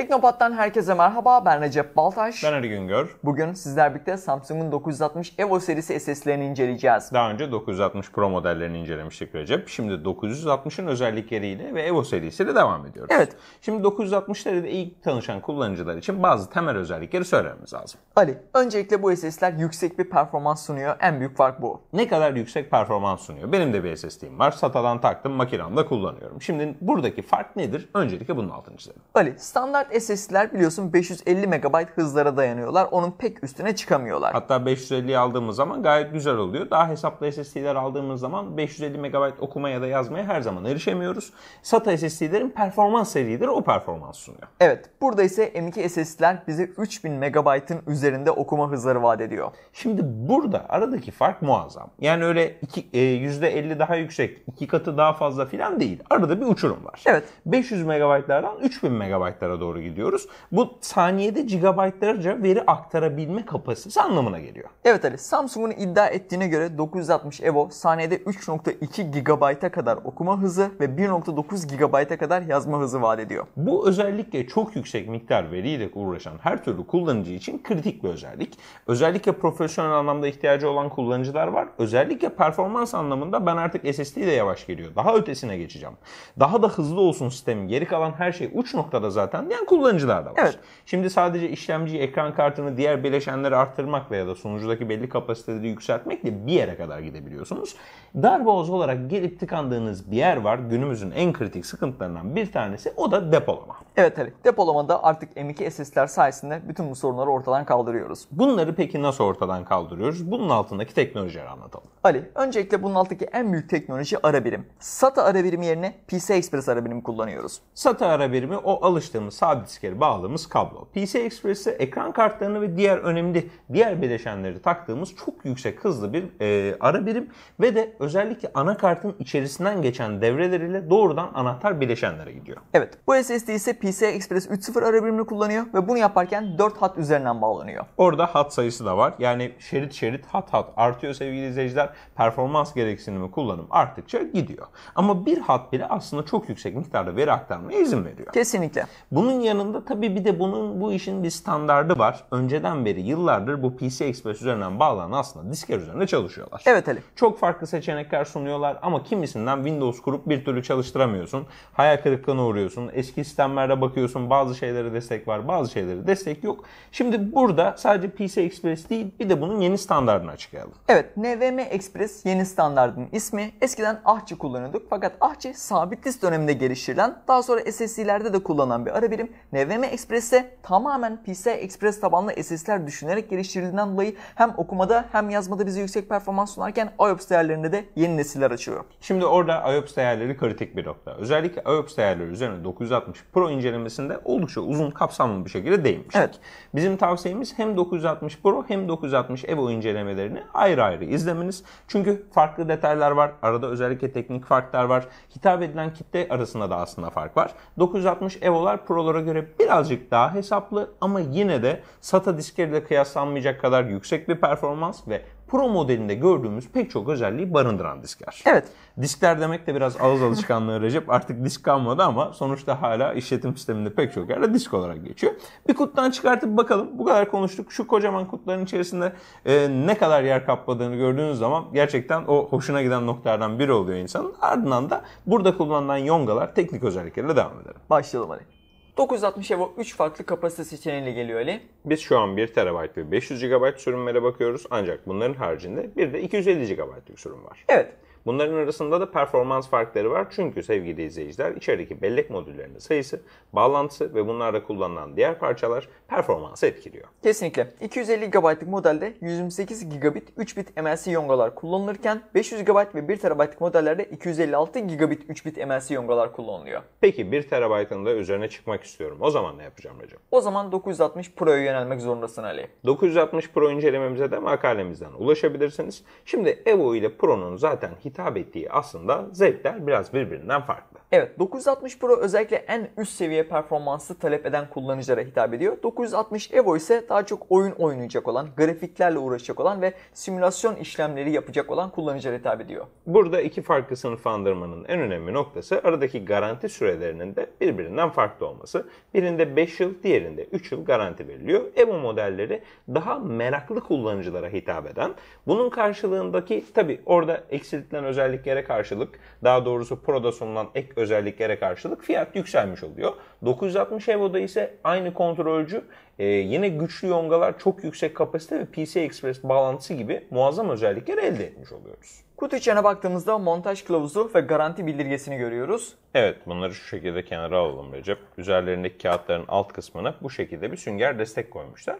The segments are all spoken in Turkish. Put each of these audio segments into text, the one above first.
Teknopat'tan herkese merhaba. Ben Recep Baltaş. Ben Ali Güngör. Bugün sizler birlikte Samsung'un 960 Evo serisi SS'lerini inceleyeceğiz. Daha önce 960 Pro modellerini incelemiştik Recep. Şimdi 960'ın özellikleriyle ve Evo serisiyle devam ediyoruz. Evet. Şimdi 960 ile ilk tanışan kullanıcılar için bazı temel özellikleri söylememiz lazım. Ali, öncelikle bu SS'ler yüksek bir performans sunuyor. En büyük fark bu. Ne kadar yüksek performans sunuyor? Benim de bir SSD'im var. SATA'dan taktım, makinamda kullanıyorum. Şimdi buradaki fark nedir? Öncelikle bunun altını çizelim. Ali, standart kart SSD'ler biliyorsun 550 MB hızlara dayanıyorlar. Onun pek üstüne çıkamıyorlar. Hatta 550 aldığımız zaman gayet güzel oluyor. Daha hesaplı SSD'ler aldığımız zaman 550 MB okuma ya da yazmaya her zaman erişemiyoruz. SATA SSD'lerin performans serileri o performans sunuyor. Evet. Burada ise M2 SSD'ler bize 3000 MB'ın üzerinde okuma hızları vaat ediyor. Şimdi burada aradaki fark muazzam. Yani öyle iki, %50 e, daha yüksek, iki katı daha fazla filan değil. Arada bir uçurum var. Evet. 500 MB'lardan 3000 MB'lara doğru doğru gidiyoruz. Bu saniyede gigabaytlarca veri aktarabilme kapasitesi anlamına geliyor. Evet Ali, Samsung'un iddia ettiğine göre 960 Evo saniyede 3.2 gigabayta kadar okuma hızı ve 1.9 gigabayta kadar yazma hızı vaat ediyor. Bu özellikle çok yüksek miktar veriyle uğraşan her türlü kullanıcı için kritik bir özellik. Özellikle profesyonel anlamda ihtiyacı olan kullanıcılar var. Özellikle performans anlamında ben artık SSD de yavaş geliyor. Daha ötesine geçeceğim. Daha da hızlı olsun sistemin. Geri kalan her şey uç noktada zaten diye isteyen kullanıcılar da var. Evet. Şimdi sadece işlemci, ekran kartını diğer bileşenleri arttırmak veya da sonucudaki belli kapasiteleri yükseltmekle bir yere kadar gidebiliyorsunuz. Darboğaz olarak gelip tıkandığınız bir yer var. Günümüzün en kritik sıkıntılarından bir tanesi o da depolama. Evet evet. Depolamada artık M2 SSD'ler sayesinde bütün bu sorunları ortadan kaldırıyoruz. Bunları peki nasıl ortadan kaldırıyoruz? Bunun altındaki teknolojileri anlatalım. Ali, öncelikle bunun altındaki en büyük teknoloji ara birim. SATA ara birimi yerine PCI Express ara birimi kullanıyoruz. SATA ara birimi o alıştığımız sabit iskele bağladığımız kablo. PC Express'e ekran kartlarını ve diğer önemli diğer bileşenleri taktığımız çok yüksek hızlı bir e, ara birim ve de özellikle anakartın içerisinden geçen devreleriyle doğrudan anahtar bileşenlere gidiyor. Evet bu SSD ise PC Express 3.0 ara birimini kullanıyor ve bunu yaparken 4 hat üzerinden bağlanıyor. Orada hat sayısı da var. Yani şerit şerit hat hat artıyor sevgili izleyiciler. Performans gereksinimi kullanım arttıkça gidiyor. Ama bir hat bile aslında çok yüksek miktarda veri aktarmaya izin veriyor. Kesinlikle. Bunun yanında tabii bir de bunun bu işin bir standardı var. Önceden beri yıllardır bu PC Express üzerinden bağlanan aslında diskler üzerinde çalışıyorlar. Evet Ali. Çok farklı seçenekler sunuyorlar ama kimisinden Windows kurup bir türlü çalıştıramıyorsun. Hayal kırıklığına uğruyorsun. Eski sistemlerde bakıyorsun. Bazı şeylere destek var, bazı şeylere destek yok. Şimdi burada sadece PC Express değil bir de bunun yeni standartını açıklayalım. Evet, NVM Express yeni standartın ismi. Eskiden Ahçı kullanıyorduk fakat Ahçı sabit disk döneminde geliştirilen, daha sonra SSD'lerde de kullanılan bir ara birim. NVMe Express'e tamamen PCI Express tabanlı SSD'ler düşünerek geliştirildiğinden dolayı hem okumada hem yazmada bize yüksek performans sunarken IOPS değerlerinde de yeni nesiller açıyor. Şimdi orada IOPS değerleri kritik bir nokta. Özellikle IOPS değerleri üzerine 960 Pro incelemesinde oldukça uzun kapsamlı bir şekilde değinmiştik. Evet. Bizim tavsiyemiz hem 960 Pro hem 960 Evo incelemelerini ayrı ayrı izlemeniz. Çünkü farklı detaylar var. Arada özellikle teknik farklar var. Hitap edilen kitle arasında da aslında fark var. 960 Evo'lar Pro'lara fiyatlara göre birazcık daha hesaplı ama yine de SATA diskleriyle kıyaslanmayacak kadar yüksek bir performans ve Pro modelinde gördüğümüz pek çok özelliği barındıran diskler. Evet. Diskler demek de biraz ağız alışkanlığı Recep. Artık disk kalmadı ama sonuçta hala işletim sisteminde pek çok yerde disk olarak geçiyor. Bir kutudan çıkartıp bakalım. Bu kadar konuştuk. Şu kocaman kutuların içerisinde e, ne kadar yer kapladığını gördüğünüz zaman gerçekten o hoşuna giden noktalardan biri oluyor insanın. Ardından da burada kullanılan yongalar teknik özelliklerle devam edelim. Başlayalım hadi. 960 Evo 3 farklı kapasite seçeneğiyle geliyor Ali. Biz şu an 1 TB ve 500 GB sürümlere bakıyoruz ancak bunların haricinde bir de 250 GB'lık sürüm var. Evet. Bunların arasında da performans farkları var. Çünkü sevgili izleyiciler içerideki bellek modüllerinin sayısı, bağlantısı ve bunlarda kullanılan diğer parçalar performansı etkiliyor. Kesinlikle. 250 GB'lık modelde 128 GB 3 bit MLC yongalar kullanılırken 500 GB ve 1 TB'lık modellerde 256 GB 3 bit MLC yongalar kullanılıyor. Peki 1 TB'ın da üzerine çıkmak istiyorum. O zaman ne yapacağım Recep? O zaman 960 Pro'ya yönelmek zorundasın Ali. 960 Pro incelememize de makalemizden ulaşabilirsiniz. Şimdi Evo ile Pro'nun zaten hit hitap ettiği aslında zevkler biraz birbirinden farklı. Evet 960 Pro özellikle en üst seviye performansı talep eden kullanıcılara hitap ediyor. 960 Evo ise daha çok oyun oynayacak olan, grafiklerle uğraşacak olan ve simülasyon işlemleri yapacak olan kullanıcılara hitap ediyor. Burada iki farklı sınıflandırmanın en önemli noktası aradaki garanti sürelerinin de birbirinden farklı olması. Birinde 5 yıl, diğerinde 3 yıl garanti veriliyor. Evo modelleri daha meraklı kullanıcılara hitap eden, bunun karşılığındaki tabi orada eksiltilen istenen özelliklere karşılık daha doğrusu Pro'da sunulan ek özelliklere karşılık fiyat yükselmiş oluyor. 960 Evo'da ise aynı kontrolcü e, yine güçlü yongalar çok yüksek kapasite ve PC Express bağlantısı gibi muazzam özellikler elde etmiş oluyoruz. Kutu içine baktığımızda montaj kılavuzu ve garanti bildirgesini görüyoruz. Evet bunları şu şekilde kenara alalım Recep. Üzerlerindeki kağıtların alt kısmına bu şekilde bir sünger destek koymuşlar.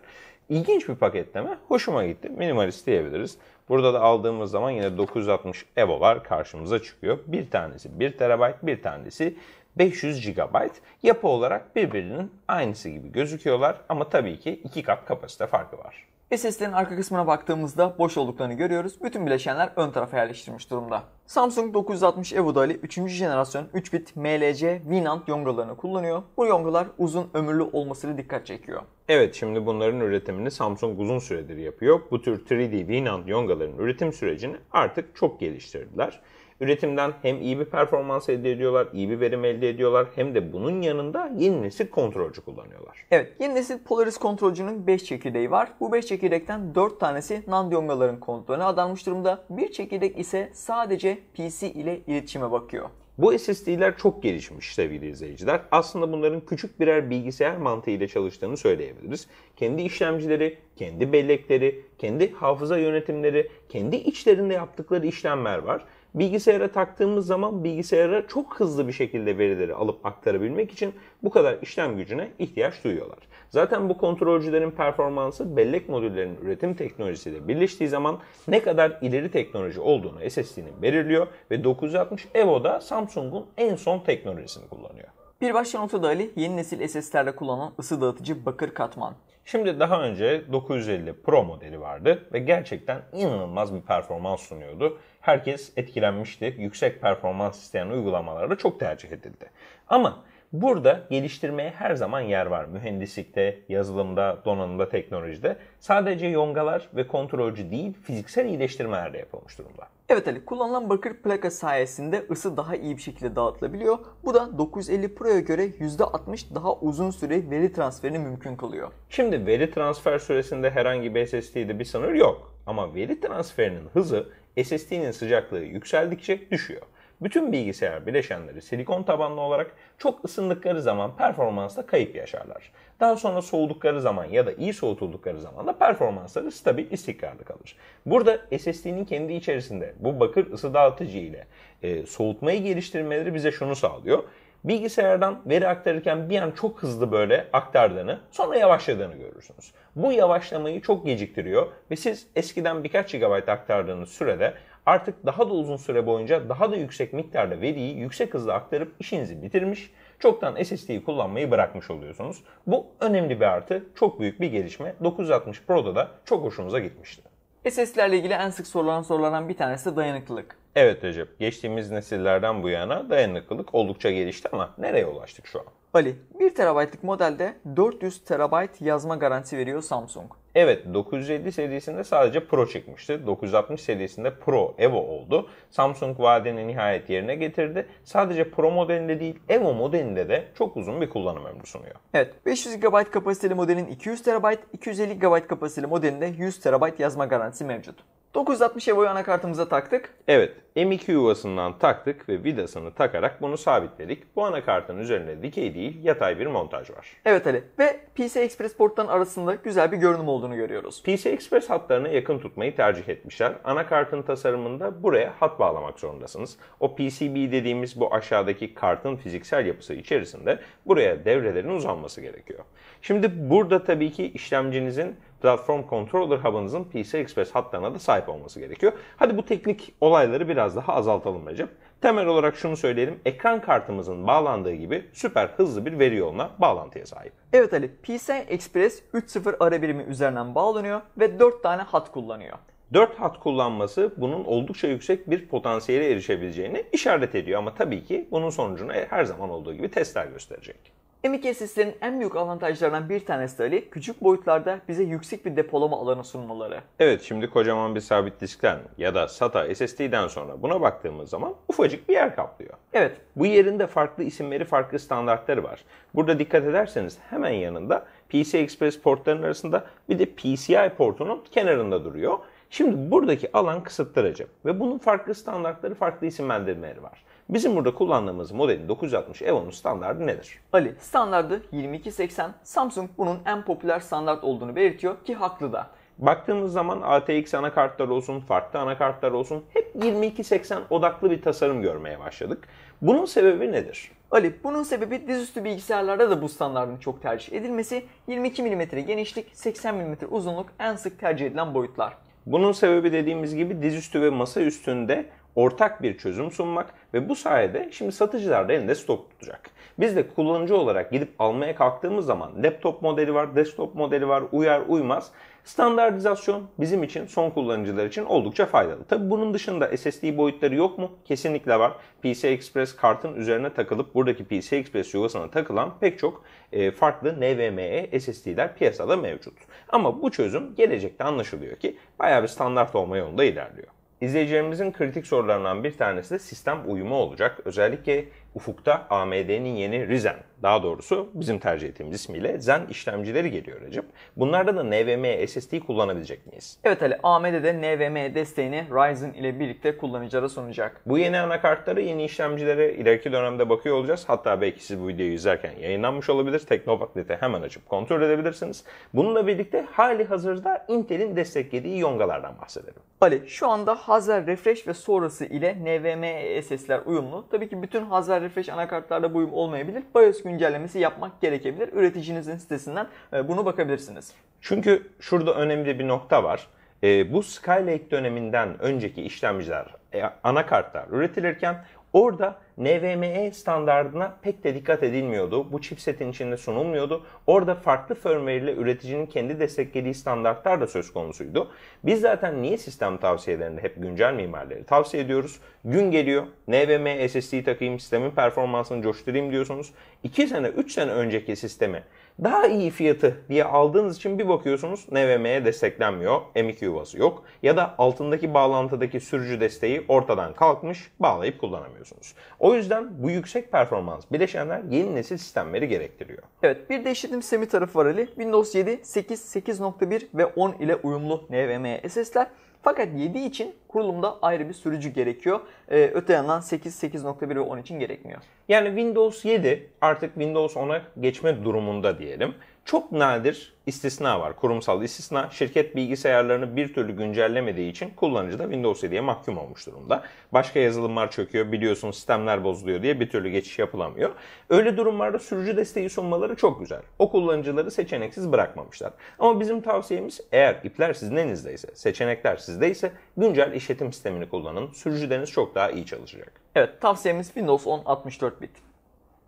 İlginç bir paketleme. Hoşuma gitti. Minimalist diyebiliriz. Burada da aldığımız zaman yine 960 EVO'lar karşımıza çıkıyor. Bir tanesi 1 TB, bir tanesi 500 GB. Yapı olarak birbirinin aynısı gibi gözüküyorlar ama tabii ki 2 kat kapasite farkı var ve arka kısmına baktığımızda boş olduklarını görüyoruz. Bütün bileşenler ön tarafa yerleştirilmiş durumda. Samsung 960 Evo dali 3. jenerasyon 3 bit MLC Winamp yongalarını kullanıyor. Bu yongalar uzun ömürlü olmasını dikkat çekiyor. Evet şimdi bunların üretimini Samsung uzun süredir yapıyor. Bu tür 3D Winamp yongaların üretim sürecini artık çok geliştirdiler üretimden hem iyi bir performans elde ediyorlar, iyi bir verim elde ediyorlar hem de bunun yanında yeni nesil kontrolcü kullanıyorlar. Evet, yeni nesil Polaris kontrolcünün 5 çekirdeği var. Bu 5 çekirdekten 4 tanesi nandiyomyaların kontrolüne adanmış durumda. Bir çekirdek ise sadece PC ile iletişime bakıyor. Bu SSD'ler çok gelişmiş sevgili izleyiciler. Aslında bunların küçük birer bilgisayar mantığıyla çalıştığını söyleyebiliriz. Kendi işlemcileri, kendi bellekleri, kendi hafıza yönetimleri, kendi içlerinde yaptıkları işlemler var. Bilgisayara taktığımız zaman bilgisayara çok hızlı bir şekilde verileri alıp aktarabilmek için bu kadar işlem gücüne ihtiyaç duyuyorlar. Zaten bu kontrolcülerin performansı bellek modüllerinin üretim teknolojisiyle birleştiği zaman ne kadar ileri teknoloji olduğunu SSD'nin belirliyor ve 960 Evo da Samsung'un en son teknolojisini kullanıyor. Bir başka nokta da Ali yeni nesil SS'lerle kullanılan ısı dağıtıcı bakır katman. Şimdi daha önce 950 Pro modeli vardı ve gerçekten inanılmaz bir performans sunuyordu. Herkes etkilenmişti. Yüksek performans isteyen uygulamalarda çok tercih edildi. Ama Burada geliştirmeye her zaman yer var. Mühendislikte, yazılımda, donanımda, teknolojide. Sadece yongalar ve kontrolcü değil, fiziksel iyileştirmeler de yapılmış durumda. Evet Ali, kullanılan bakır plaka sayesinde ısı daha iyi bir şekilde dağıtılabiliyor. Bu da 950 Pro'ya göre %60 daha uzun süre veri transferini mümkün kılıyor. Şimdi veri transfer süresinde herhangi bir SSD'de bir sınır yok. Ama veri transferinin hızı SSD'nin sıcaklığı yükseldikçe düşüyor. Bütün bilgisayar bileşenleri silikon tabanlı olarak çok ısındıkları zaman performansta kayıp yaşarlar. Daha sonra soğudukları zaman ya da iyi soğutuldukları zaman da performansları stabil istikrarlı kalır. Burada SSD'nin kendi içerisinde bu bakır ısı dağıtıcı ile e, soğutmayı geliştirmeleri bize şunu sağlıyor bilgisayardan veri aktarırken bir an çok hızlı böyle aktardığını sonra yavaşladığını görürsünüz. Bu yavaşlamayı çok geciktiriyor ve siz eskiden birkaç GB aktardığınız sürede artık daha da uzun süre boyunca daha da yüksek miktarda veriyi yüksek hızla aktarıp işinizi bitirmiş, çoktan SSD'yi kullanmayı bırakmış oluyorsunuz. Bu önemli bir artı, çok büyük bir gelişme. 960 Pro'da da çok hoşunuza gitmişti. SSD'lerle ilgili en sık sorulan sorulardan bir tanesi de dayanıklılık. Evet Recep, geçtiğimiz nesillerden bu yana dayanıklılık oldukça gelişti ama nereye ulaştık şu an? Ali, 1 TB'lık modelde 400 TB yazma garanti veriyor Samsung. Evet 950 serisinde sadece Pro çıkmıştı. 960 serisinde Pro Evo oldu. Samsung vaadini nihayet yerine getirdi. Sadece Pro modelinde değil Evo modelinde de çok uzun bir kullanım ömrü sunuyor. Evet 500 GB kapasiteli modelin 200 TB, 250 GB kapasiteli modelinde 100 TB yazma garantisi mevcut. 960 EVO'yu anakartımıza taktık. Evet, M2 yuvasından taktık ve vidasını takarak bunu sabitledik. Bu anakartın üzerinde dikey değil, yatay bir montaj var. Evet Ali ve PC Express porttan arasında güzel bir görünüm olduğunu görüyoruz. PC Express hatlarına yakın tutmayı tercih etmişler. Anakartın tasarımında buraya hat bağlamak zorundasınız. O PCB dediğimiz bu aşağıdaki kartın fiziksel yapısı içerisinde buraya devrelerin uzanması gerekiyor. Şimdi burada tabii ki işlemcinizin platform controller hub'ınızın PCI Express hatlarına da sahip olması gerekiyor. Hadi bu teknik olayları biraz daha azaltalım Recep. Temel olarak şunu söyleyelim. Ekran kartımızın bağlandığı gibi süper hızlı bir veri yoluna bağlantıya sahip. Evet Ali, PCI Express 3.0 ara birimi üzerinden bağlanıyor ve 4 tane hat kullanıyor. 4 hat kullanması bunun oldukça yüksek bir potansiyele erişebileceğini işaret ediyor ama tabii ki bunun sonucunu her zaman olduğu gibi testler gösterecek. M2 SSD'lerin en büyük avantajlarından bir tanesi de Ali, küçük boyutlarda bize yüksek bir depolama alanı sunmaları. Evet, şimdi kocaman bir sabit diskten ya da SATA SSD'den sonra buna baktığımız zaman ufacık bir yer kaplıyor. Evet. Bu yerin de farklı isimleri, farklı standartları var. Burada dikkat ederseniz hemen yanında PCI Express portlarının arasında bir de PCI portunun kenarında duruyor. Şimdi buradaki alan kısıtlı ve bunun farklı standartları, farklı isimlendirmeleri var. Bizim burada kullandığımız modelin 960 EVO'nun standardı nedir? Ali, standardı 2280. Samsung bunun en popüler standart olduğunu belirtiyor ki haklı da. Baktığımız zaman ATX anakartlar olsun, farklı anakartlar olsun hep 2280 odaklı bir tasarım görmeye başladık. Bunun sebebi nedir? Ali, bunun sebebi dizüstü bilgisayarlarda da bu standartın çok tercih edilmesi, 22 mm genişlik, 80 mm uzunluk en sık tercih edilen boyutlar. Bunun sebebi dediğimiz gibi dizüstü ve masa üstünde ortak bir çözüm sunmak ve bu sayede şimdi satıcılar da elinde stok tutacak. Biz de kullanıcı olarak gidip almaya kalktığımız zaman laptop modeli var, desktop modeli var, uyar uymaz. Standartizasyon bizim için son kullanıcılar için oldukça faydalı. Tabi bunun dışında SSD boyutları yok mu? Kesinlikle var. PCI Express kartın üzerine takılıp buradaki PCI Express yuvasına takılan pek çok e, farklı NVMe SSD'ler piyasada mevcut. Ama bu çözüm gelecekte anlaşılıyor ki bayağı bir standart olma yolunda ilerliyor. İzleyicilerimizin kritik sorularından bir tanesi de sistem uyumu olacak. Özellikle ufukta AMD'nin yeni Ryzen, daha doğrusu bizim tercih ettiğimiz ismiyle Zen işlemcileri geliyor Recep. Bunlarda da NVMe SSD kullanabilecek miyiz? Evet Ali, AMD'de NVMe desteğini Ryzen ile birlikte kullanıcılara sunacak. Bu yeni anakartları yeni işlemcilere ileriki dönemde bakıyor olacağız. Hatta belki siz bu videoyu izlerken yayınlanmış olabilir. Teknopat.net'e hemen açıp kontrol edebilirsiniz. Bununla birlikte hali hazırda Intel'in desteklediği yongalardan bahsedelim. Ali, şu anda Hazel Refresh ve sonrası ile NVMe SSD'ler uyumlu. Tabii ki bütün Hazel Hala refresh anakartlarda bu uyum olmayabilir. BIOS güncellemesi yapmak gerekebilir. Üreticinizin sitesinden e, bunu bakabilirsiniz. Çünkü şurada önemli bir nokta var. E, bu Skylake döneminden önceki işlemciler, e, anakartlar üretilirken orada NVMe standartına pek de dikkat edilmiyordu. Bu chipsetin içinde sunulmuyordu. Orada farklı firmware ile üreticinin kendi desteklediği standartlar da söz konusuydu. Biz zaten niye sistem tavsiyelerinde hep güncel mimarları tavsiye ediyoruz? Gün geliyor, NVMe SSD takayım, sistemin performansını coşturayım diyorsunuz. 2 sene, 3 sene önceki sistemi daha iyi fiyatı diye aldığınız için bir bakıyorsunuz NVMe'ye desteklenmiyor. M2 yuvası yok. Ya da altındaki bağlantıdaki sürücü desteği ortadan kalkmış bağlayıp kullanamıyorsunuz. O yüzden bu yüksek performans bileşenler yeni nesil sistemleri gerektiriyor. Evet bir de işletim sistemi tarafı var Ali. Windows 7, 8, 8.1 ve 10 ile uyumlu NVMe SS'ler fakat 7 için kurulumda ayrı bir sürücü gerekiyor. Ee, öte yandan 8, 8.1 ve 10 için gerekmiyor. Yani Windows 7 artık Windows 10'a geçme durumunda diyelim. Çok nadir istisna var. Kurumsal istisna şirket bilgisayarlarını bir türlü güncellemediği için kullanıcı da Windows 7'ye mahkum olmuş durumda. Başka yazılımlar çöküyor biliyorsunuz sistemler bozuluyor diye bir türlü geçiş yapılamıyor. Öyle durumlarda sürücü desteği sunmaları çok güzel. O kullanıcıları seçeneksiz bırakmamışlar. Ama bizim tavsiyemiz eğer ipler sizin elinizdeyse, seçenekler sizdeyse güncel işletim sistemini kullanın. Sürücüleriniz çok daha iyi çalışacak. Evet tavsiyemiz Windows 10 64 bit.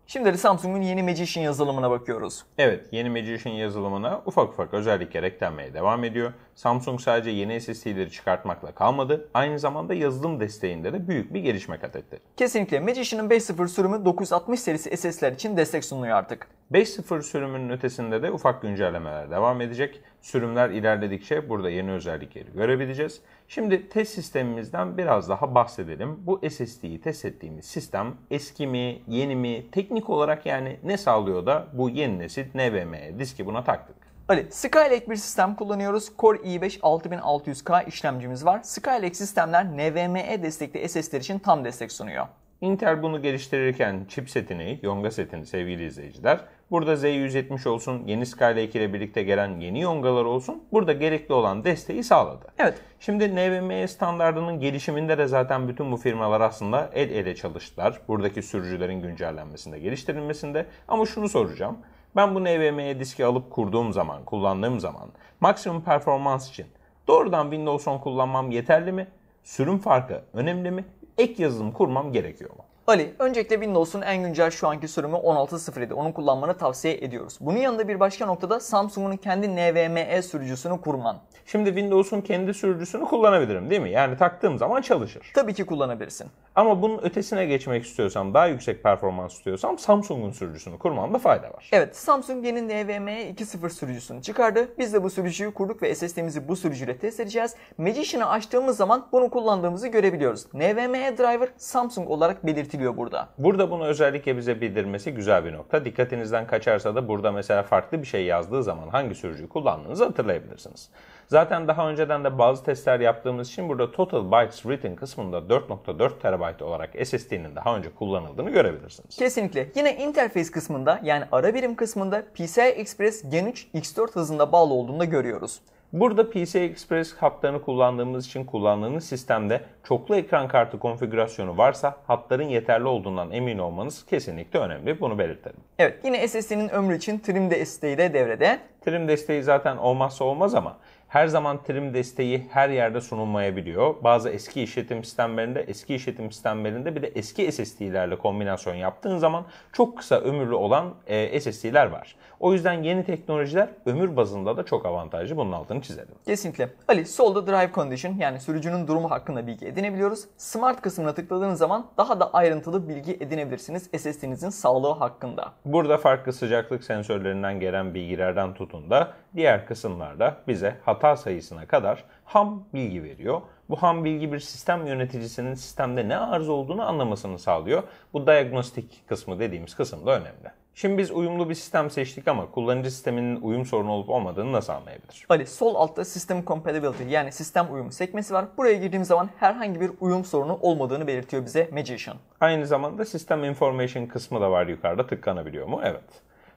Şimdi de Samsung'un yeni Magician yazılımına bakıyoruz. Evet, yeni Magician yazılımına ufak ufak özellikler eklenmeye devam ediyor. Samsung sadece yeni SSD'leri çıkartmakla kalmadı, aynı zamanda yazılım desteğinde de büyük bir gelişme kat etti. Kesinlikle Magician'ın 5.0 sürümü 960 serisi SSD'ler için destek sunuyor artık. 5.0 sürümünün ötesinde de ufak güncellemeler devam edecek. Sürümler ilerledikçe burada yeni özellikleri görebileceğiz. Şimdi test sistemimizden biraz daha bahsedelim. Bu SSD'yi test ettiğimiz sistem eski mi, yeni mi, teknik olarak yani ne sağlıyor da bu yeni nesil NVMe diski buna taktık. Ali, Skylake bir sistem kullanıyoruz. Core i5 6600K işlemcimiz var. Skylake sistemler NVMe destekli SSD'ler için tam destek sunuyor. Intel bunu geliştirirken chipsetini, yonga setini sevgili izleyiciler Burada Z170 olsun, yeni Skyline 2 ile birlikte gelen yeni yongalar olsun. Burada gerekli olan desteği sağladı. Evet. Şimdi NVMe standartının gelişiminde de zaten bütün bu firmalar aslında el ele çalıştılar. Buradaki sürücülerin güncellenmesinde, geliştirilmesinde. Ama şunu soracağım. Ben bu NVMe diski alıp kurduğum zaman, kullandığım zaman maksimum performans için doğrudan Windows 10 kullanmam yeterli mi? Sürüm farkı önemli mi? Ek yazılım kurmam gerekiyor mu? Ali, öncelikle Windows'un en güncel şu anki sürümü 16.07. Onu kullanmanı tavsiye ediyoruz. Bunun yanında bir başka noktada Samsung'un kendi NVMe sürücüsünü kurman. Şimdi Windows'un kendi sürücüsünü kullanabilirim değil mi? Yani taktığım zaman çalışır. Tabii ki kullanabilirsin. Ama bunun ötesine geçmek istiyorsam, daha yüksek performans istiyorsam Samsung'un sürücüsünü kurmamda fayda var. Evet, Samsung yeni NVMe 2.0 sürücüsünü çıkardı. Biz de bu sürücüyü kurduk ve SSD'mizi bu sürücüyle test edeceğiz. Magician'ı açtığımız zaman bunu kullandığımızı görebiliyoruz. NVMe driver Samsung olarak belirtiliyor belirtiliyor burada. Burada bunu özellikle bize bildirmesi güzel bir nokta. Dikkatinizden kaçarsa da burada mesela farklı bir şey yazdığı zaman hangi sürücüyü kullandığınızı hatırlayabilirsiniz. Zaten daha önceden de bazı testler yaptığımız için burada Total Bytes Written kısmında 4.4 TB olarak SSD'nin daha önce kullanıldığını görebilirsiniz. Kesinlikle. Yine interface kısmında yani ara birim kısmında PCI Express Gen 3 X4 hızında bağlı olduğunu da görüyoruz. Burada PCI Express hatlarını kullandığımız için kullandığınız sistemde çoklu ekran kartı konfigürasyonu varsa hatların yeterli olduğundan emin olmanız kesinlikle önemli. Bunu belirtelim. Evet yine SSD'nin ömrü için trim desteği de devrede. Trim desteği zaten olmazsa olmaz ama her zaman trim desteği her yerde sunulmayabiliyor. Bazı eski işletim sistemlerinde, eski işletim sistemlerinde bir de eski SSD'lerle kombinasyon yaptığın zaman çok kısa ömürlü olan e, SSD'ler var. O yüzden yeni teknolojiler ömür bazında da çok avantajlı. Bunun altını çizelim. Kesinlikle. Ali solda drive condition yani sürücünün durumu hakkında bilgi edinebiliyoruz. Smart kısmına tıkladığınız zaman daha da ayrıntılı bilgi edinebilirsiniz SSD'nizin sağlığı hakkında. Burada farklı sıcaklık sensörlerinden gelen bilgilerden tutun da diğer kısımlarda bize hata sayısına kadar ham bilgi veriyor. Bu ham bilgi bir sistem yöneticisinin sistemde ne arz olduğunu anlamasını sağlıyor. Bu diagnostik kısmı dediğimiz kısım da önemli. Şimdi biz uyumlu bir sistem seçtik ama kullanıcı sisteminin uyum sorunu olup olmadığını nasıl anlayabilir? Ali sol altta System Compatibility yani sistem uyumu sekmesi var. Buraya girdiğim zaman herhangi bir uyum sorunu olmadığını belirtiyor bize Magician. Aynı zamanda System Information kısmı da var yukarıda tıklanabiliyor mu? Evet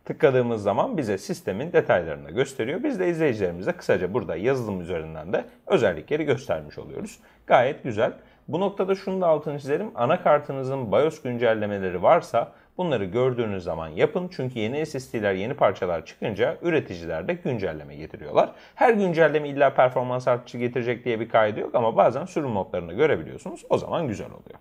tıkladığımız zaman bize sistemin detaylarını gösteriyor. Biz de izleyicilerimize kısaca burada yazılım üzerinden de özellikleri göstermiş oluyoruz. Gayet güzel. Bu noktada şunu da altını çizelim. Anakartınızın BIOS güncellemeleri varsa bunları gördüğünüz zaman yapın. Çünkü yeni SSD'ler, yeni parçalar çıkınca üreticiler de güncelleme getiriyorlar. Her güncelleme illa performans artışı getirecek diye bir kaydı yok ama bazen sürüm modlarını görebiliyorsunuz. O zaman güzel oluyor.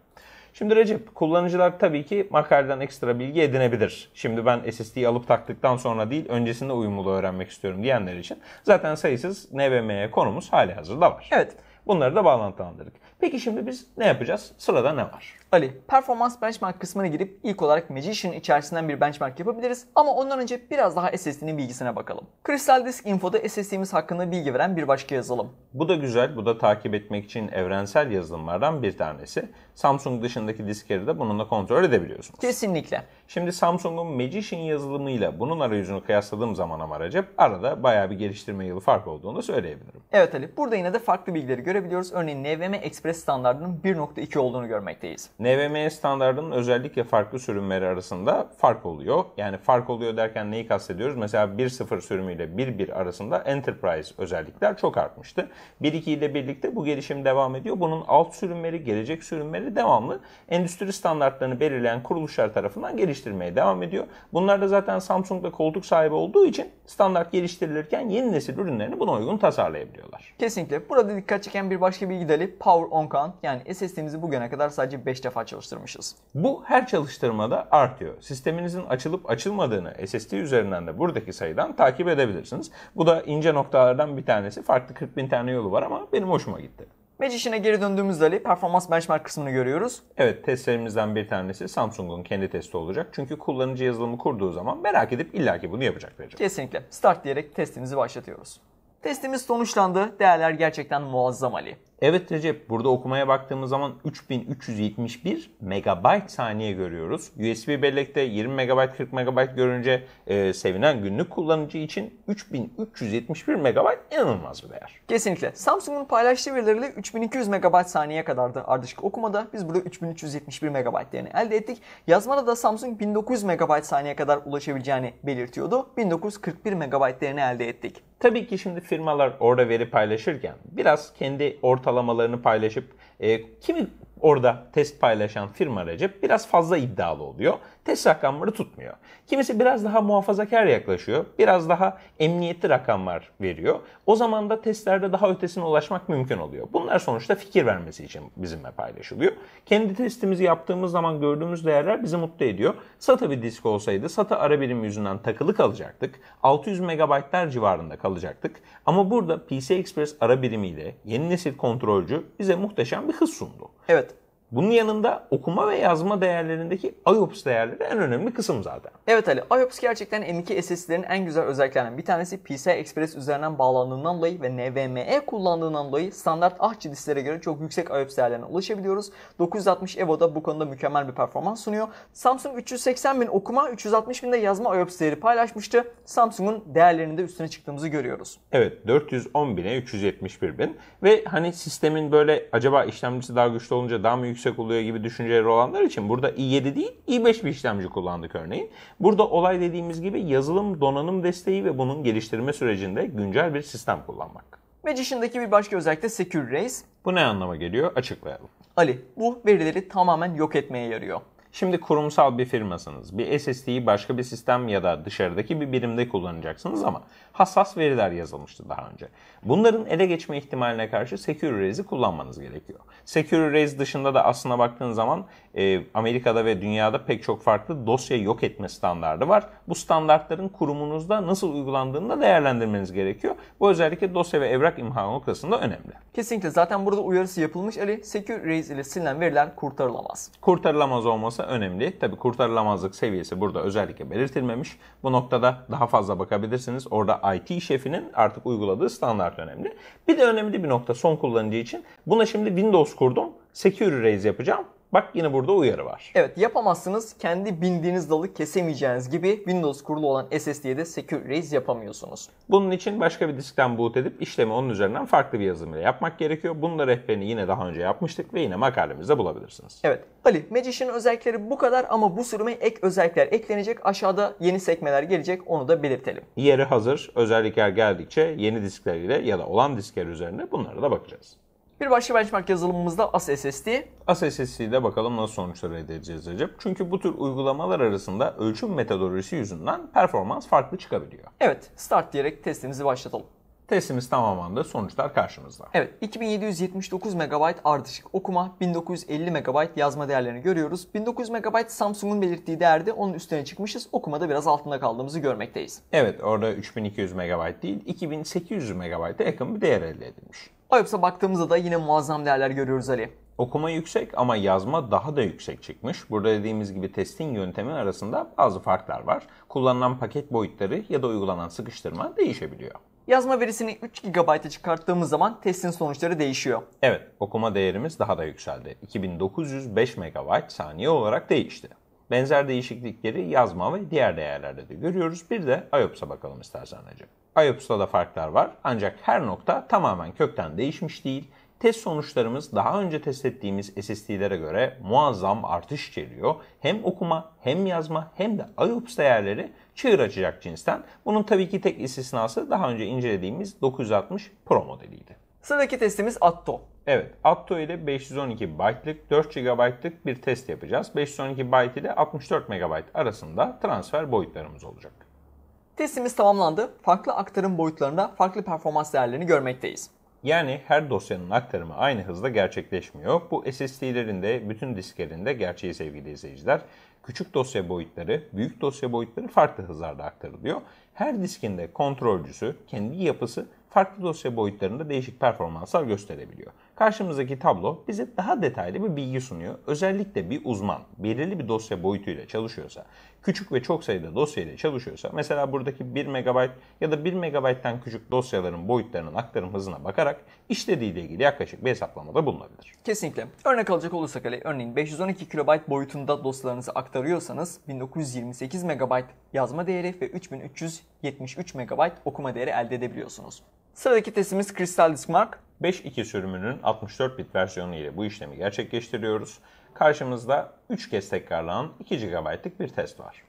Şimdi Recep, kullanıcılar tabii ki makaleden ekstra bilgi edinebilir. Şimdi ben SSD'yi alıp taktıktan sonra değil, öncesinde uyumluluğu öğrenmek istiyorum diyenler için zaten sayısız NVMe konumuz hali hazırda var. Evet. Bunları da bağlantılandırdık. Peki şimdi biz ne yapacağız? Sırada ne var? Ali, performans benchmark kısmına girip ilk olarak Magician içerisinden bir benchmark yapabiliriz ama ondan önce biraz daha SSD'nin bilgisine bakalım. Crystal Disk Info'da SSD'miz hakkında bilgi veren bir başka yazılım. Bu da güzel, bu da takip etmek için evrensel yazılımlardan bir tanesi. Samsung dışındaki diskleri de bununla kontrol edebiliyorsunuz. Kesinlikle. Şimdi Samsung'un Magician yazılımıyla bunun arayüzünü kıyasladığım zaman ama Recep, arada bayağı bir geliştirme yılı fark olduğunu söyleyebilirim. Evet Ali, burada yine de farklı bilgileri görebiliyoruz. Örneğin NVMe Express NVMe standartının 1.2 olduğunu görmekteyiz. NVMe standartının özellikle farklı sürümleri arasında fark oluyor. Yani fark oluyor derken neyi kastediyoruz? Mesela 1.0 sürümüyle 1.1 arasında Enterprise özellikler çok artmıştı. 1.2 ile birlikte bu gelişim devam ediyor. Bunun alt sürümleri, gelecek sürümleri devamlı endüstri standartlarını belirleyen kuruluşlar tarafından geliştirmeye devam ediyor. Bunlar da zaten Samsung'da koltuk sahibi olduğu için standart geliştirilirken yeni nesil ürünlerini buna uygun tasarlayabiliyorlar. Kesinlikle. Burada dikkat çeken bir başka bilgi de Power 10 count yani SSD'mizi bugüne kadar sadece 5 defa çalıştırmışız. Bu her çalıştırmada artıyor. Sisteminizin açılıp açılmadığını SSD üzerinden de buradaki sayıdan takip edebilirsiniz. Bu da ince noktalardan bir tanesi. Farklı 40 bin tane yolu var ama benim hoşuma gitti. Mec işine geri döndüğümüzde Ali performans benchmark kısmını görüyoruz. Evet testlerimizden bir tanesi Samsung'un kendi testi olacak. Çünkü kullanıcı yazılımı kurduğu zaman merak edip illaki bunu yapacak diyecek. Kesinlikle. Start diyerek testimizi başlatıyoruz. Testimiz sonuçlandı. Değerler gerçekten muazzam Ali. Evet Recep burada okumaya baktığımız zaman 3371 megabayt saniye görüyoruz. USB bellekte 20 megabayt 40 megabayt görünce e, sevinen günlük kullanıcı için 3371 megabayt inanılmaz bir değer. Kesinlikle. Samsung'un paylaştığı verileri 3200 megabayt saniye kadardı ardışık okumada. Biz burada 3371 megabayt değerini elde ettik. Yazmada da Samsung 1900 megabayt saniye kadar ulaşabileceğini belirtiyordu. 1941 megabayt değerini elde ettik. Tabii ki şimdi firmalar orada veri paylaşırken biraz kendi ortalamalarını paylaşıp e, kimi Orada test paylaşan firma Recep biraz fazla iddialı oluyor. Test rakamları tutmuyor. Kimisi biraz daha muhafazakar yaklaşıyor. Biraz daha emniyetli rakamlar veriyor. O zaman da testlerde daha ötesine ulaşmak mümkün oluyor. Bunlar sonuçta fikir vermesi için bizimle paylaşılıyor. Kendi testimizi yaptığımız zaman gördüğümüz değerler bizi mutlu ediyor. SATA bir disk olsaydı SATA ara birimi yüzünden takılı kalacaktık. 600 megabaytlar civarında kalacaktık. Ama burada PC Express ara birimiyle yeni nesil kontrolcü bize muhteşem bir hız sundu. Evet bunun yanında okuma ve yazma değerlerindeki IOPS değerleri en önemli kısım zaten. Evet Ali, IOPS gerçekten M2 SSD'lerin en güzel özelliklerinden bir tanesi PCI Express üzerinden bağlandığından dolayı ve NVMe kullandığından dolayı standart ahçı disklere göre çok yüksek IOPS değerlerine ulaşabiliyoruz. 960 Evo da bu konuda mükemmel bir performans sunuyor. Samsung 380 bin okuma, 360 bin de yazma IOPS değeri paylaşmıştı. Samsung'un de üstüne çıktığımızı görüyoruz. Evet, 410 bine 371 bin ve hani sistemin böyle acaba işlemcisi daha güçlü olunca daha mı yüksek oluyor gibi düşünceleri olanlar için burada i7 değil i5 bir işlemci kullandık örneğin. Burada olay dediğimiz gibi yazılım, donanım desteği ve bunun geliştirme sürecinde güncel bir sistem kullanmak. Magician'daki bir başka özellik de Secure Race. Bu ne anlama geliyor? Açıklayalım. Ali, bu verileri tamamen yok etmeye yarıyor. Şimdi kurumsal bir firmasınız. Bir SSD'yi başka bir sistem ya da dışarıdaki bir birimde kullanacaksınız ama hassas veriler yazılmıştı daha önce. Bunların ele geçme ihtimaline karşı Secure Raze'i kullanmanız gerekiyor. Secure Raze dışında da aslına baktığın zaman ee, Amerika'da ve dünyada pek çok farklı dosya yok etme standardı var. Bu standartların kurumunuzda nasıl uygulandığını da değerlendirmeniz gerekiyor. Bu özellikle dosya ve evrak imha noktasında önemli. Kesinlikle zaten burada uyarısı yapılmış Ali. Secure Raise ile silinen veriler kurtarılamaz. Kurtarılamaz olması önemli. Tabi kurtarılamazlık seviyesi burada özellikle belirtilmemiş. Bu noktada daha fazla bakabilirsiniz. Orada IT şefinin artık uyguladığı standart önemli. Bir de önemli bir nokta son kullanıcı için. Buna şimdi Windows kurdum. Secure Raise yapacağım. Bak yine burada uyarı var. Evet yapamazsınız. Kendi bindiğiniz dalı kesemeyeceğiniz gibi Windows kurulu olan SSD'ye de Secure Erase yapamıyorsunuz. Bunun için başka bir diskten boot edip işlemi onun üzerinden farklı bir yazılım ile yapmak gerekiyor. Bunun da rehberini yine daha önce yapmıştık ve yine makalemizde bulabilirsiniz. Evet. Ali, Magician'ın özellikleri bu kadar ama bu sürüme ek özellikler eklenecek. Aşağıda yeni sekmeler gelecek. Onu da belirtelim. Yeri hazır. Özellikler geldikçe yeni diskler ile ya da olan diskler üzerine bunlara da bakacağız. Bir başka benchmark yazılımımızda As SSD. As SSD'de bakalım nasıl sonuçlar elde edeceğiz Recep. Çünkü bu tür uygulamalar arasında ölçüm metodolojisi yüzünden performans farklı çıkabiliyor. Evet, start diyerek testimizi başlatalım. Testimiz tamamlandı. Sonuçlar karşımızda. Evet. 2779 MB ardışık okuma, 1950 MB yazma değerlerini görüyoruz. 1900 MB Samsung'un belirttiği değerde onun üstüne çıkmışız. Okumada biraz altında kaldığımızı görmekteyiz. Evet. Orada 3200 MB değil 2800 MB'e yakın bir değer elde edilmiş. IELTS'a baktığımızda da yine muazzam değerler görüyoruz Ali. Okuma yüksek ama yazma daha da yüksek çıkmış. Burada dediğimiz gibi testin yöntemi arasında bazı farklar var. Kullanılan paket boyutları ya da uygulanan sıkıştırma değişebiliyor. Yazma verisini 3 GB'a çıkarttığımız zaman testin sonuçları değişiyor. Evet, okuma değerimiz daha da yükseldi. 2905 MB saniye olarak değişti. Benzer değişiklikleri yazma ve diğer değerlerde de görüyoruz. Bir de IOPS'a bakalım istersen Recep. IOPS'ta da farklar var ancak her nokta tamamen kökten değişmiş değil. Test sonuçlarımız daha önce test ettiğimiz SSD'lere göre muazzam artış içeriyor. Hem okuma hem yazma hem de IOPS değerleri çığır açacak cinsten. Bunun tabii ki tek istisnası daha önce incelediğimiz 960 Pro modeliydi. Sıradaki testimiz Atto. Evet, Atto ile 512 byte'lık 4 GB'lık bir test yapacağız. 512 byte ile 64 MB arasında transfer boyutlarımız olacak. Testimiz tamamlandı. Farklı aktarım boyutlarında farklı performans değerlerini görmekteyiz. Yani her dosyanın aktarımı aynı hızda gerçekleşmiyor. Bu SSD'lerin de bütün disklerin de gerçeği sevgili izleyiciler. Küçük dosya boyutları, büyük dosya boyutları farklı hızlarda aktarılıyor. Her diskin de kontrolcüsü, kendi yapısı farklı dosya boyutlarında değişik performanslar gösterebiliyor. Karşımızdaki tablo bize daha detaylı bir bilgi sunuyor. Özellikle bir uzman belirli bir dosya boyutuyla çalışıyorsa, küçük ve çok sayıda dosyayla çalışıyorsa, mesela buradaki 1 MB ya da 1 MB'den küçük dosyaların boyutlarının aktarım hızına bakarak işlediği ile ilgili yaklaşık bir hesaplamada bulunabilir. Kesinlikle. Örnek alacak olursak hele örneğin 512 KB boyutunda dosyalarınızı aktarıyorsanız 1928 MB yazma değeri ve 3373 MB okuma değeri elde edebiliyorsunuz. Sıradaki testimiz Crystal Disk Mark 5.2 sürümünün 64 bit versiyonu ile bu işlemi gerçekleştiriyoruz. Karşımızda 3 kez tekrarlanan 2 GB'lık bir test var.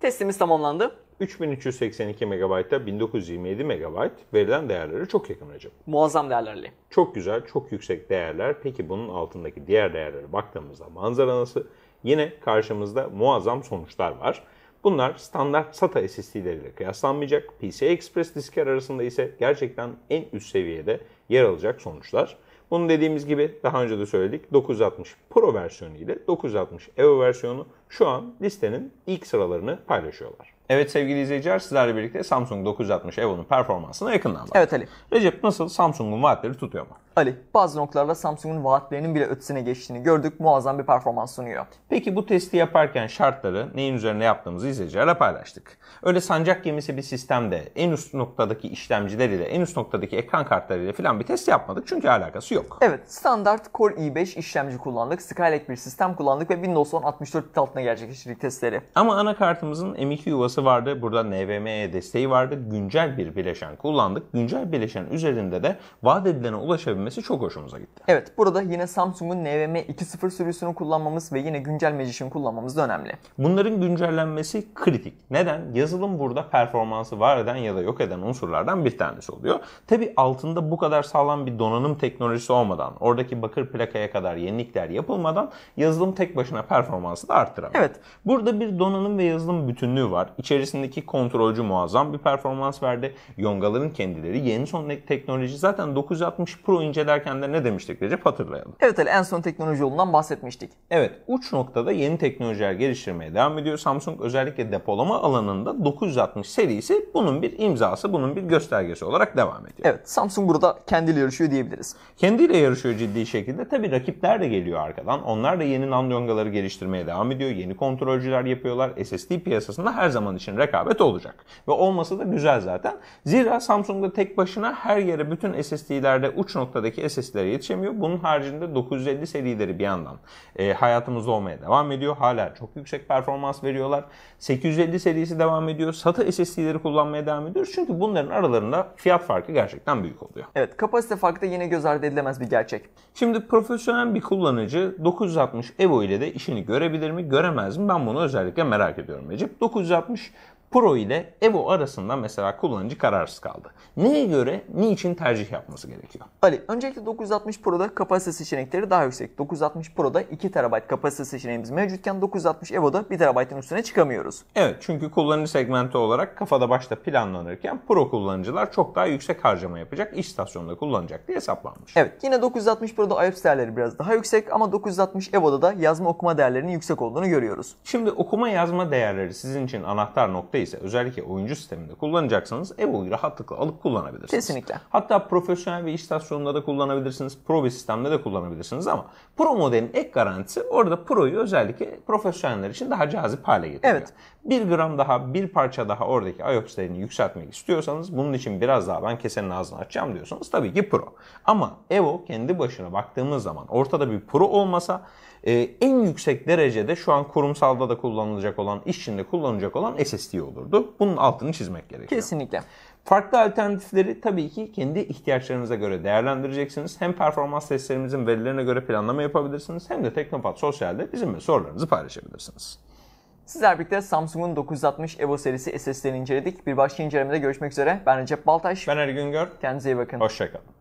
Testimiz tamamlandı. 3382 MB'da 1927 MB verilen değerleri çok yakın Recep. Muazzam değerlerli. Çok güzel, çok yüksek değerler. Peki bunun altındaki diğer değerlere baktığımızda manzara nasıl? Yine karşımızda muazzam sonuçlar var. Bunlar standart SATA SSD'leriyle kıyaslanmayacak. PCI Express diskler arasında ise gerçekten en üst seviyede yer alacak sonuçlar. Bunu dediğimiz gibi daha önce de söyledik 960 Pro versiyonu ile 960 Evo versiyonu şu an listenin ilk sıralarını paylaşıyorlar. Evet sevgili izleyiciler sizlerle birlikte Samsung 960 Evo'nun performansına yakından baktık. Evet Ali. Recep nasıl Samsung'un vaatleri tutuyor mu? Ali bazı noktalarda Samsung'un vaatlerinin bile ötesine geçtiğini gördük. Muazzam bir performans sunuyor. Peki bu testi yaparken şartları neyin üzerine yaptığımızı izleyicilerle paylaştık. Öyle sancak gemisi bir sistemde en üst noktadaki işlemciler ile en üst noktadaki ekran kartları ile filan bir test yapmadık çünkü alakası yok. Evet standart Core i5 işlemci kullandık. Skylake bir sistem kullandık ve Windows 10 64 bit altında gerçekleştirdik testleri. Ama anakartımızın M2 yuvası katkısı vardı. Burada NVMe desteği vardı. Güncel bir bileşen kullandık. Güncel bileşen üzerinde de vaat edilene ulaşabilmesi çok hoşumuza gitti. Evet burada yine Samsung'un NVMe 2.0 sürüsünü kullanmamız ve yine güncel Magician kullanmamız da önemli. Bunların güncellenmesi kritik. Neden? Yazılım burada performansı var eden ya da yok eden unsurlardan bir tanesi oluyor. Tabi altında bu kadar sağlam bir donanım teknolojisi olmadan, oradaki bakır plakaya kadar yenilikler yapılmadan yazılım tek başına performansı da arttıramıyor. Evet. Burada bir donanım ve yazılım bütünlüğü var. İç içerisindeki kontrolcü muazzam bir performans verdi. Yongaların kendileri yeni son teknoloji zaten 960 Pro incelerken de ne demiştik Recep hatırlayalım. Evet Ali en son teknoloji yolundan bahsetmiştik. Evet uç noktada yeni teknolojiler geliştirmeye devam ediyor. Samsung özellikle depolama alanında 960 serisi bunun bir imzası, bunun bir göstergesi olarak devam ediyor. Evet Samsung burada kendiyle yarışıyor diyebiliriz. Kendiyle yarışıyor ciddi şekilde. Tabi rakipler de geliyor arkadan. Onlar da yeni NAND yongaları geliştirmeye devam ediyor. Yeni kontrolcüler yapıyorlar. SSD piyasasında her zaman Alman için rekabet olacak. Ve olması da güzel zaten. Zira Samsung'da tek başına her yere bütün SSD'lerde uç noktadaki SSD'lere yetişemiyor. Bunun haricinde 950 serileri bir yandan e, hayatımızda olmaya devam ediyor. Hala çok yüksek performans veriyorlar. 850 serisi devam ediyor. SATA SSD'leri kullanmaya devam ediyor. Çünkü bunların aralarında fiyat farkı gerçekten büyük oluyor. Evet kapasite farkı da yine göz ardı edilemez bir gerçek. Şimdi profesyonel bir kullanıcı 960 Evo ile de işini görebilir mi göremez mi? Ben bunu özellikle merak ediyorum Recep. 960 change Pro ile Evo arasında mesela kullanıcı kararsız kaldı. Neye göre, niçin tercih yapması gerekiyor? Ali, öncelikle 960 Pro'da kapasite seçenekleri daha yüksek. 960 Pro'da 2 TB kapasite seçeneğimiz mevcutken 960 Evo'da 1 TB'nin üstüne çıkamıyoruz. Evet, çünkü kullanıcı segmenti olarak kafada başta planlanırken Pro kullanıcılar çok daha yüksek harcama yapacak, iş stasyonunda kullanacak diye hesaplanmış. Evet, yine 960 Pro'da IELTS değerleri biraz daha yüksek ama 960 Evo'da da yazma okuma değerlerinin yüksek olduğunu görüyoruz. Şimdi okuma yazma değerleri sizin için anahtar nokta ise özellikle oyuncu sisteminde kullanacaksanız Evo'yu rahatlıkla alıp kullanabilirsiniz. Kesinlikle. Hatta profesyonel bir istasyonunda da kullanabilirsiniz. Pro bir sistemde de kullanabilirsiniz ama Pro modelin ek garantisi orada Pro'yu özellikle profesyoneller için daha cazip hale getiriyor. Evet. Bir gram daha bir parça daha oradaki iOS değerini yükseltmek istiyorsanız bunun için biraz daha ben kesenin ağzını açacağım diyorsanız tabii ki Pro. Ama Evo kendi başına baktığımız zaman ortada bir Pro olmasa e, en yüksek derecede şu an kurumsalda da kullanılacak olan, iş içinde kullanılacak olan SSD olurdu. Bunun altını çizmek gerekiyor. Kesinlikle. Farklı alternatifleri tabii ki kendi ihtiyaçlarınıza göre değerlendireceksiniz. Hem performans testlerimizin verilerine göre planlama yapabilirsiniz hem de Teknopat Sosyal'de bizimle sorularınızı paylaşabilirsiniz. Sizler birlikte Samsung'un 960 EVO serisi SSD'ini inceledik. Bir başka incelemede görüşmek üzere. Ben Recep Baltaş. Ben Ergün Gör. Kendinize iyi bakın. Hoşçakalın.